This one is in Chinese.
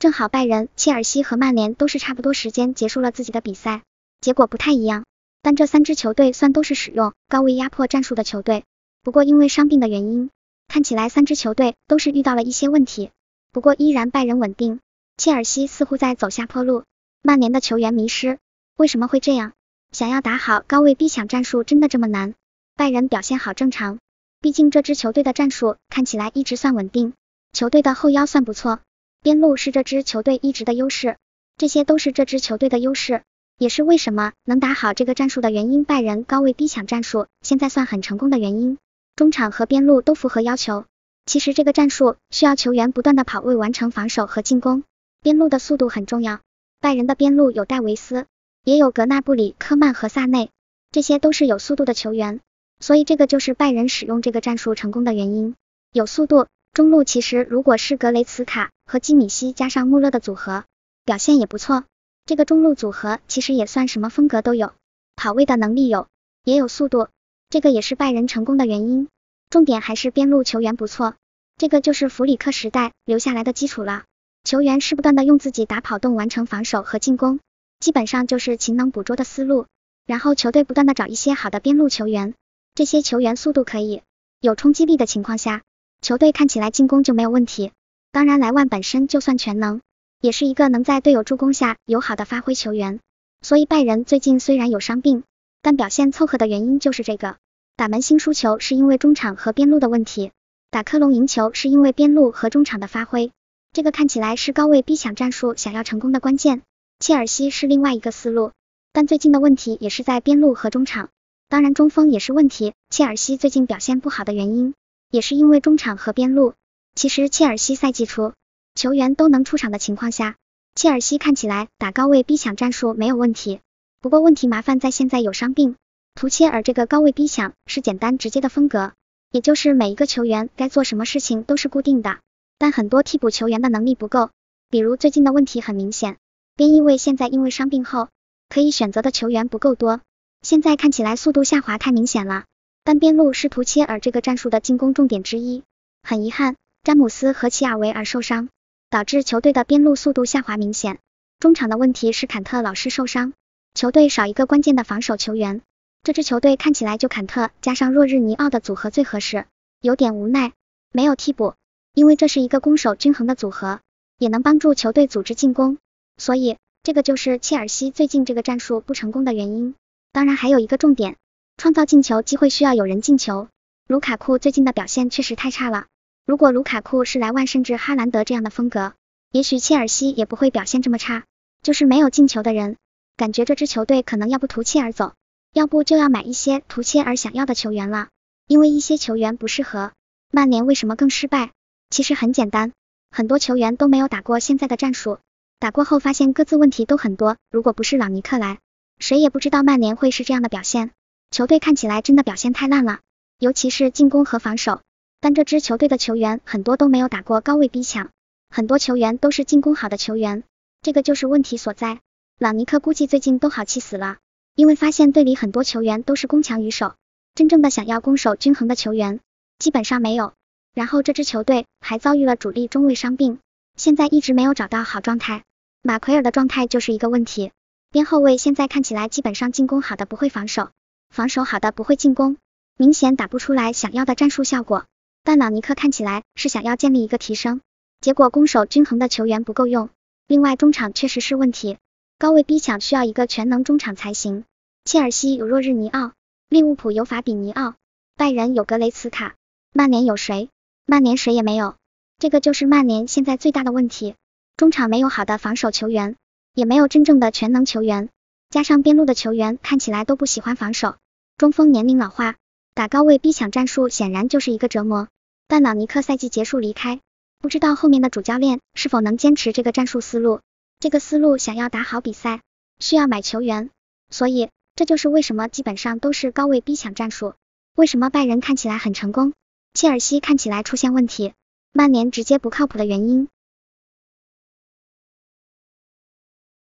正好拜仁、切尔西和曼联都是差不多时间结束了自己的比赛，结果不太一样。但这三支球队算都是使用高位压迫战术的球队，不过因为伤病的原因，看起来三支球队都是遇到了一些问题。不过依然拜仁稳定，切尔西似乎在走下坡路，曼联的球员迷失。为什么会这样？想要打好高位逼抢战术真的这么难？拜仁表现好正常，毕竟这支球队的战术看起来一直算稳定，球队的后腰算不错。边路是这支球队一直的优势，这些都是这支球队的优势，也是为什么能打好这个战术的原因。拜仁高位逼抢战术现在算很成功的原因，中场和边路都符合要求。其实这个战术需要球员不断的跑位完成防守和进攻，边路的速度很重要。拜仁的边路有戴维斯，也有格纳布里、科曼和萨内，这些都是有速度的球员，所以这个就是拜仁使用这个战术成功的原因，有速度。中路其实如果是格雷茨卡和基米希加上穆勒的组合，表现也不错。这个中路组合其实也算什么风格都有，跑位的能力有，也有速度，这个也是拜仁成功的原因。重点还是边路球员不错，这个就是弗里克时代留下来的基础了。球员是不断的用自己打跑动完成防守和进攻，基本上就是勤能捕捉的思路。然后球队不断的找一些好的边路球员，这些球员速度可以，有冲击力的情况下。球队看起来进攻就没有问题，当然莱万本身就算全能，也是一个能在队友助攻下友好的发挥球员。所以拜仁最近虽然有伤病，但表现凑合的原因就是这个。打门兴输球是因为中场和边路的问题，打科隆赢球是因为边路和中场的发挥。这个看起来是高位逼抢战术想要成功的关键。切尔西是另外一个思路，但最近的问题也是在边路和中场，当然中锋也是问题。切尔西最近表现不好的原因。也是因为中场和边路，其实切尔西赛季初球员都能出场的情况下，切尔西看起来打高位逼抢战术没有问题。不过问题麻烦在现在有伤病，图切尔这个高位逼抢是简单直接的风格，也就是每一个球员该做什么事情都是固定的。但很多替补球员的能力不够，比如最近的问题很明显，边翼卫现在因为伤病后，可以选择的球员不够多，现在看起来速度下滑太明显了。单边路试图切尔这个战术的进攻重点之一，很遗憾，詹姆斯和齐尔维尔受伤，导致球队的边路速度下滑明显。中场的问题是坎特老是受伤，球队少一个关键的防守球员。这支球队看起来就坎特加上若日尼奥的组合最合适，有点无奈，没有替补，因为这是一个攻守均衡的组合，也能帮助球队组织进攻。所以，这个就是切尔西最近这个战术不成功的原因。当然，还有一个重点。创造进球机会需要有人进球，卢卡库最近的表现确实太差了。如果卢卡库是莱万甚至哈兰德这样的风格，也许切尔西也不会表现这么差。就是没有进球的人，感觉这支球队可能要不图切而走，要不就要买一些图切而想要的球员了，因为一些球员不适合。曼联为什么更失败？其实很简单，很多球员都没有打过现在的战术，打过后发现各自问题都很多。如果不是朗尼克来，谁也不知道曼联会是这样的表现。球队看起来真的表现太烂了，尤其是进攻和防守。但这支球队的球员很多都没有打过高位逼抢，很多球员都是进攻好的球员，这个就是问题所在。朗尼克估计最近都好气死了，因为发现队里很多球员都是攻强于守，真正的想要攻守均衡的球员基本上没有。然后这支球队还遭遇了主力中卫伤病，现在一直没有找到好状态。马奎尔的状态就是一个问题，边后卫现在看起来基本上进攻好的不会防守。防守好的不会进攻，明显打不出来想要的战术效果。但朗尼克看起来是想要建立一个提升，结果攻守均衡的球员不够用。另外中场确实是问题，高位逼抢需要一个全能中场才行。切尔西有若日尼奥，利物浦有法比尼奥，拜仁有格雷茨卡，曼联有谁？曼联谁也没有，这个就是曼联现在最大的问题，中场没有好的防守球员，也没有真正的全能球员。加上边路的球员看起来都不喜欢防守，中锋年龄老化，打高位逼抢战术显然就是一个折磨。但朗尼克赛季结束离开，不知道后面的主教练是否能坚持这个战术思路。这个思路想要打好比赛，需要买球员，所以这就是为什么基本上都是高位逼抢战术。为什么拜仁看起来很成功，切尔西看起来出现问题，曼联直接不靠谱的原因？